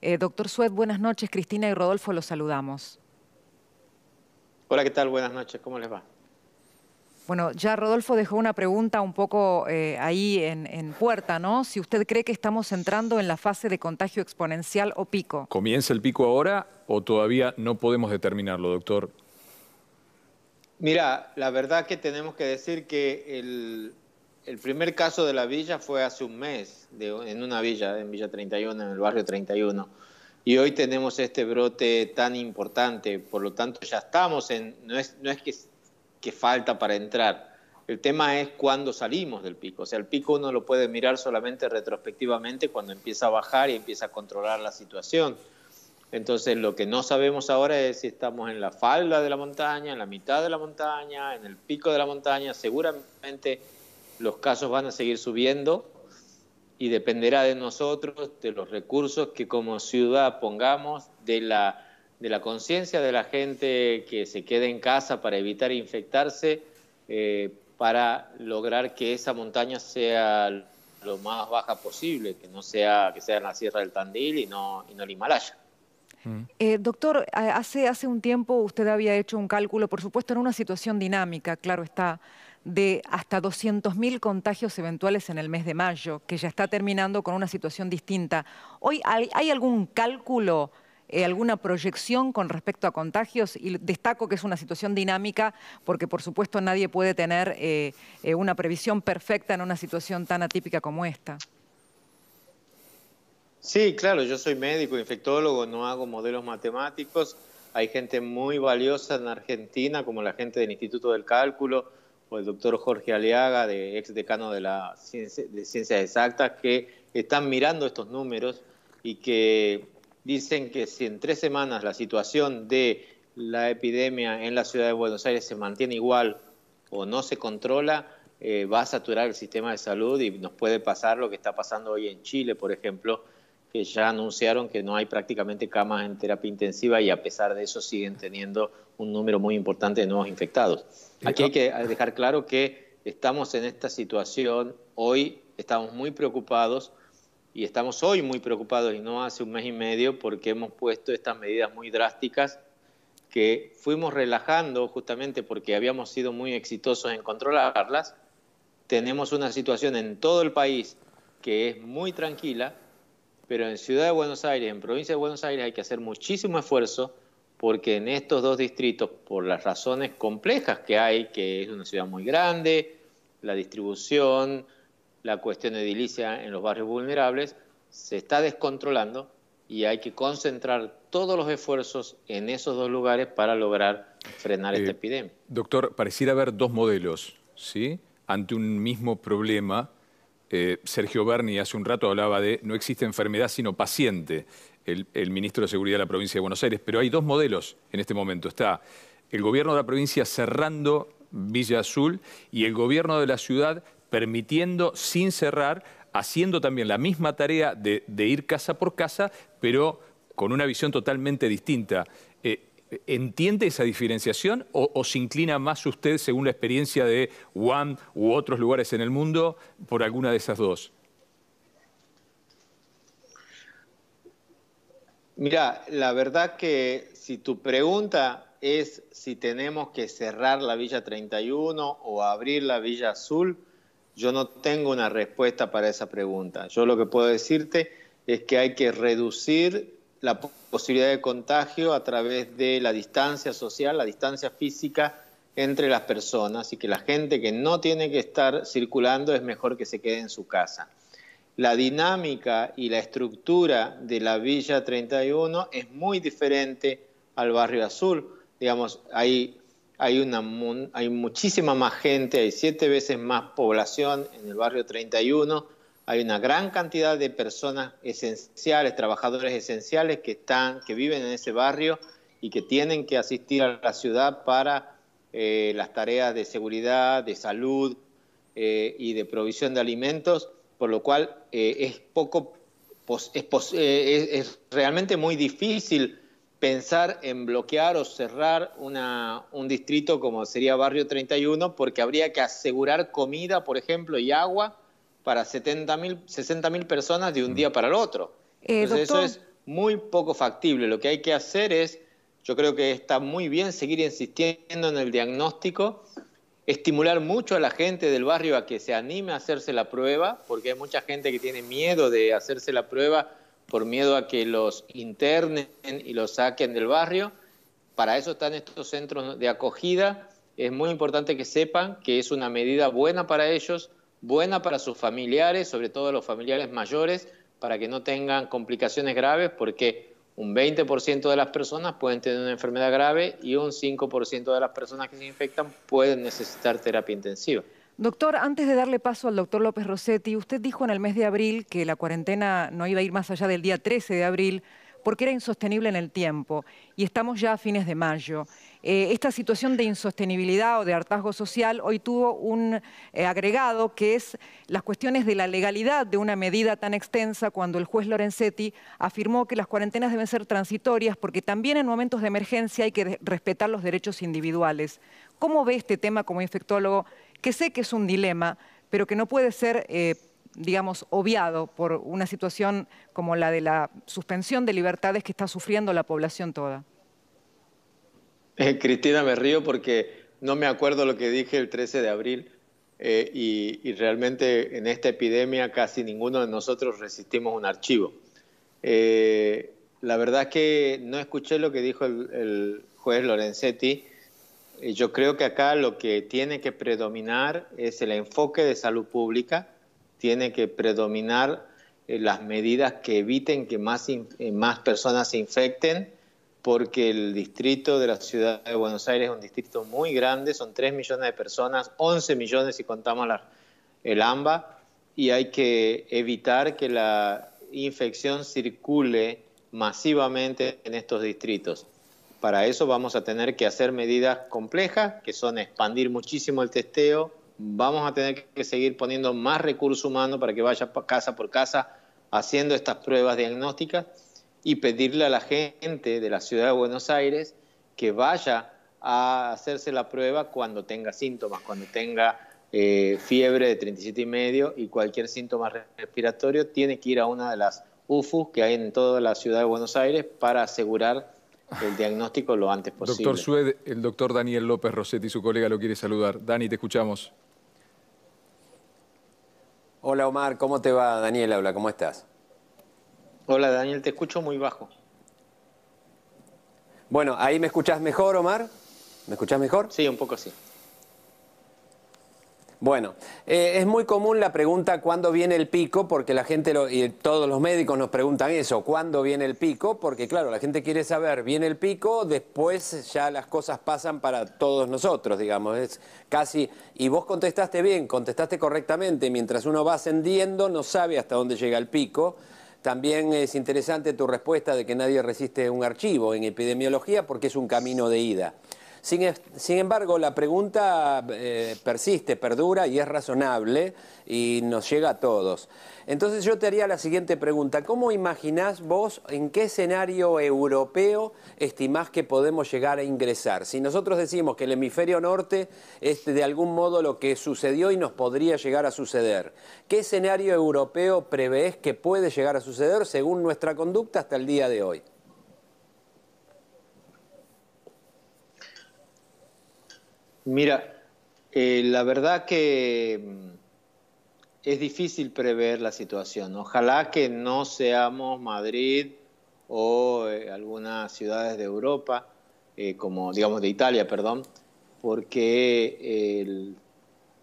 Eh, doctor Suez, buenas noches. Cristina y Rodolfo, los saludamos. Hola, ¿qué tal? Buenas noches. ¿Cómo les va? Bueno, ya Rodolfo dejó una pregunta un poco eh, ahí en, puerta, ¿no? Si usted cree que estamos entrando en la fase de contagio exponencial o pico. ¿Comienza el pico ahora o todavía no podemos determinarlo, doctor? Mira, la verdad que tenemos que decir que el, el primer caso de la villa fue hace un mes, en una villa, en Villa 31, en el barrio 31. Y hoy tenemos este brote tan importante, por lo tanto ya estamos en, no es, no es que, que falta para entrar, el tema es cuándo salimos del pico. O sea, el pico uno lo puede mirar solamente retrospectivamente cuando empieza a bajar y empieza a controlar la situación. Entonces, lo que no sabemos ahora es si estamos en la falda de la montaña, en la mitad de la montaña, en el pico de la montaña. Seguramente los casos van a seguir subiendo y dependerá de nosotros, de los recursos que como ciudad pongamos, de la, de la conciencia de la gente que se quede en casa para evitar infectarse, eh, para lograr que esa montaña sea lo más baja posible, que no sea que sea en la Sierra del Tandil y no, y no el Himalaya. Mm. Eh, doctor, hace, hace un tiempo usted había hecho un cálculo, por supuesto en una situación dinámica, claro está, de hasta 200.000 contagios eventuales en el mes de mayo, que ya está terminando con una situación distinta. ¿Hoy hay, algún cálculo, eh, alguna proyección con respecto a contagios? Y destaco que es una situación dinámica porque, por supuesto, nadie puede tener eh, eh, una previsión perfecta en una situación tan atípica como esta. Sí, claro, yo soy médico, infectólogo, no hago modelos matemáticos. Hay gente muy valiosa en Argentina, como la gente del Instituto del Cálculo, o el doctor Jorge Aliaga, de, ex decano de, la de Ciencias Exactas, que están mirando estos números y que dicen que si en tres semanas la situación de la epidemia en la ciudad de Buenos Aires se mantiene igual o no se controla, eh, va a saturar el sistema de salud y nos puede pasar lo que está pasando hoy en Chile, por ejemplo, que ya anunciaron que no hay prácticamente camas en terapia intensiva y a pesar de eso siguen teniendo un número muy importante de nuevos infectados. Eh, Aquí hay ah. que dejar claro que estamos en esta situación, hoy estamos muy preocupados y estamos hoy muy preocupados y no hace un mes y medio porque hemos puesto estas medidas muy drásticas que fuimos relajando justamente porque habíamos sido muy exitosos en controlarlas. Tenemos una situación en todo el país que es muy tranquila, pero en Ciudad de Buenos Aires, en Provincia de Buenos Aires, hay que hacer muchísimo esfuerzo porque en estos dos distritos, por las razones complejas que hay, que es una ciudad muy grande, la distribución, la cuestión de edilicia en los barrios vulnerables, se está descontrolando y hay que concentrar todos los esfuerzos en esos dos lugares para lograr frenar esta eh, epidemia. Doctor, pareciera haber dos modelos, ¿sí? Ante un mismo problema, eh, Sergio Berni hace un rato hablaba de no existe enfermedad sino paciente, el, ministro de Seguridad de la provincia de Buenos Aires, pero hay dos modelos en este momento. Está el gobierno de la provincia cerrando Villa Azul y el gobierno de la ciudad permitiendo sin cerrar, haciendo también la misma tarea de ir casa por casa, pero con una visión totalmente distinta. ¿Entiende esa diferenciación o, se inclina más usted, según la experiencia de Juan u otros lugares en el mundo, por alguna de esas dos? Mira, la verdad que si tu pregunta es si tenemos que cerrar la Villa 31 o abrir la Villa Azul, yo no tengo una respuesta para esa pregunta. Yo lo que puedo decirte es que hay que reducir la posibilidad de contagio a través de la distancia social, la distancia física entre las personas y que la gente que no tiene que estar circulando es mejor que se quede en su casa. La dinámica y la estructura de la Villa 31 es muy diferente al Barrio Azul. Digamos, hay, hay muchísima más gente, hay siete veces más población en el Barrio 31 hay una gran cantidad de personas esenciales, trabajadores esenciales que están, que viven en ese barrio y que tienen que asistir a la ciudad para eh, las tareas de seguridad, de salud eh, y de provisión de alimentos, por lo cual eh, es poco es, realmente muy difícil pensar en bloquear o cerrar un distrito como sería Barrio 31, porque habría que asegurar comida, por ejemplo, y agua para 60 mil personas de un día mm. para el otro. Eh, eso es muy poco factible. Lo que hay que hacer es, yo creo que está muy bien seguir insistiendo en el diagnóstico, estimular mucho a la gente del barrio a que se anime a hacerse la prueba, porque hay mucha gente que tiene miedo de hacerse la prueba por miedo a que los internen y los saquen del barrio. Para eso están estos centros de acogida. Es muy importante que sepan que es una medida buena para ellos, buena para sus familiares, sobre todo los familiares mayores, para que no tengan complicaciones graves, porque un 20% de las personas pueden tener una enfermedad grave y un 5% de las personas que se infectan pueden necesitar terapia intensiva. Doctor, antes de darle paso al doctor López Rossetti, usted dijo en el mes de abril que la cuarentena no iba a ir más allá del día 13 de abril porque era insostenible en el tiempo y estamos ya a fines de mayo. Eh, esta situación de insostenibilidad o de hartazgo social hoy tuvo un eh, agregado que es las cuestiones de la legalidad de una medida tan extensa cuando el juez Lorenzetti afirmó que las cuarentenas deben ser transitorias porque también en momentos de emergencia hay que respetar los derechos individuales. ¿Cómo ve este tema como infectólogo? Que sé que es un dilema, pero que no puede ser... Eh, digamos, obviado por una situación como la de la suspensión de libertades que está sufriendo la población toda. Eh, Cristina, me río porque no me acuerdo lo que dije el 13 de abril eh, y, realmente en esta epidemia casi ninguno de nosotros resistimos un archivo. Eh, la verdad es que no escuché lo que dijo el, juez Lorenzetti. Yo creo que acá lo que tiene que predominar es el enfoque de salud pública, tiene que predominar las medidas que eviten que más personas se infecten porque el distrito de la ciudad de Buenos Aires es un distrito muy grande, son 3 millones de personas, 11 millones si contamos el AMBA, y hay que evitar que la infección circule masivamente en estos distritos. Para eso vamos a tener que hacer medidas complejas, que son expandir muchísimo el testeo, vamos a tener que seguir poniendo más recursos humanos para que vaya casa por casa haciendo estas pruebas diagnósticas y pedirle a la gente de la ciudad de Buenos Aires que vaya a hacerse la prueba cuando tenga síntomas, cuando tenga eh, fiebre de 37 y medio y cualquier síntoma respiratorio, tiene que ir a una de las UFUs que hay en toda la ciudad de Buenos Aires para asegurar el diagnóstico lo antes posible. Doctor Sued, el doctor Daniel López Rossetti, su colega, lo quiere saludar. Dani, te escuchamos. Hola Omar, ¿cómo te va? Daniel habla, ¿cómo estás? Hola Daniel, te escucho muy bajo. Bueno, ahí me escuchás mejor, Omar. ¿Me escuchás mejor? Sí, un poco sí. Bueno, eh, es muy común la pregunta cuándo viene el pico, porque la gente y todos los médicos nos preguntan eso, cuándo viene el pico, porque claro, la gente quiere saber, viene el pico, después ya las cosas pasan para todos nosotros, digamos, es casi, y vos contestaste bien, contestaste correctamente, mientras uno va ascendiendo no sabe hasta dónde llega el pico, también es interesante tu respuesta de que nadie resiste un archivo en epidemiología porque es un camino de ida. Sin, embargo, la pregunta eh, persiste, perdura y es razonable y nos llega a todos. Entonces yo te haría la siguiente pregunta. ¿Cómo imaginás vos en qué escenario europeo estimás que podemos llegar a ingresar? Si nosotros decimos que el hemisferio norte es de algún modo lo que sucedió y nos podría llegar a suceder, ¿qué escenario europeo prevés que puede llegar a suceder según nuestra conducta hasta el día de hoy? Mira, eh, la verdad que mm, es difícil prever la situación. Ojalá que no seamos Madrid o eh, algunas ciudades de Europa, eh, como digamos de Italia, perdón, porque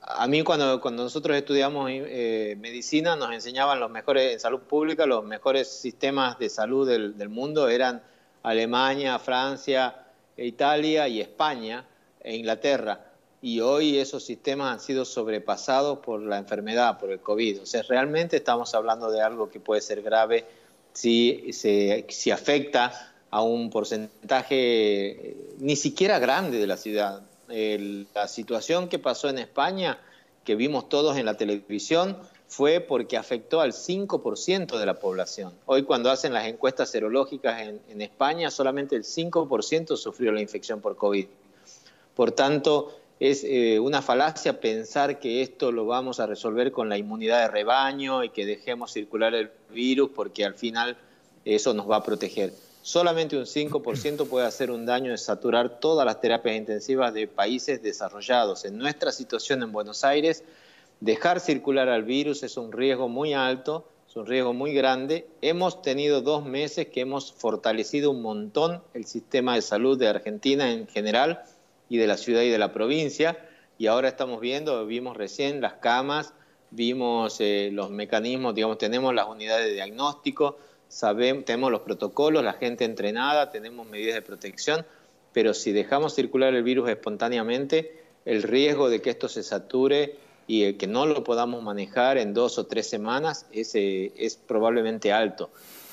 a mí cuando, nosotros estudiamos medicina nos enseñaban los mejores, en salud pública, los mejores sistemas de salud del, del mundo eran Alemania, Francia, e Italia y España en Inglaterra. Y hoy esos sistemas han sido sobrepasados por la enfermedad, por el COVID. O sea, realmente estamos hablando de algo que puede ser grave si, se, si afecta a un porcentaje eh, ni siquiera grande de la ciudad. la situación que pasó en España, que vimos todos en la televisión, fue porque afectó al 5% de la población. Hoy cuando hacen las encuestas serológicas en, en España, solamente el 5% sufrió la infección por COVID. Por tanto, es eh, una falacia pensar que esto lo vamos a resolver con la inmunidad de rebaño y que dejemos circular el virus porque al final eso nos va a proteger. Solamente un 5% puede hacer un daño de saturar todas las terapias intensivas de países desarrollados. En nuestra situación en Buenos Aires, dejar circular al virus es un riesgo muy alto, es un riesgo muy grande. Hemos tenido dos meses que hemos fortalecido un montón el sistema de salud de Argentina en general y de la ciudad y de la provincia. Y ahora estamos viendo, vimos recién las camas, vimos eh, los mecanismos, digamos, tenemos las unidades de diagnóstico, sabemos, tenemos los protocolos, la gente entrenada, tenemos medidas de protección, pero si dejamos circular el virus espontáneamente, el riesgo de que esto se sature y el eh, que no lo podamos manejar en dos o tres semanas es, eh, es probablemente alto.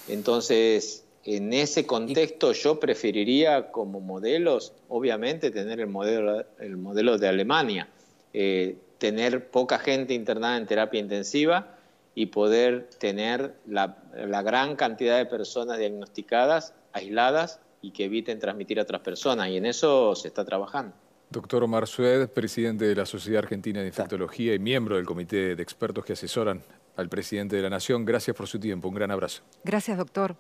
Entonces, en ese contexto yo preferiría como modelos, obviamente, tener el modelo, de Alemania, eh, tener poca gente internada en terapia intensiva y poder tener la, la, gran cantidad de personas diagnosticadas, aisladas y que eviten transmitir a otras personas. Y en eso se está trabajando. Doctor Omar Sued, presidente de la Sociedad Argentina de Infectología y miembro del comité de expertos que asesoran al presidente de la Nación. Gracias por su tiempo. Un gran abrazo. Gracias, doctor.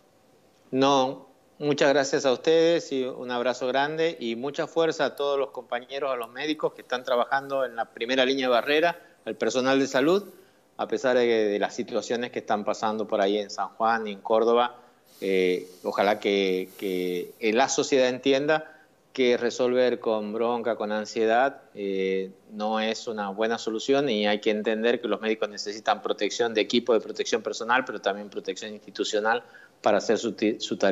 No, muchas gracias a ustedes y un abrazo grande y mucha fuerza a todos los compañeros, a los médicos que están trabajando en la primera línea de barrera, al personal de salud, a pesar de, las situaciones que están pasando por ahí en San Juan y en Córdoba. Eh, ojalá que, la sociedad entienda que resolver con bronca, con ansiedad, eh, no es una buena solución y hay que entender que los médicos necesitan protección de equipo, de protección personal, pero también protección institucional para hacer su, su tarea.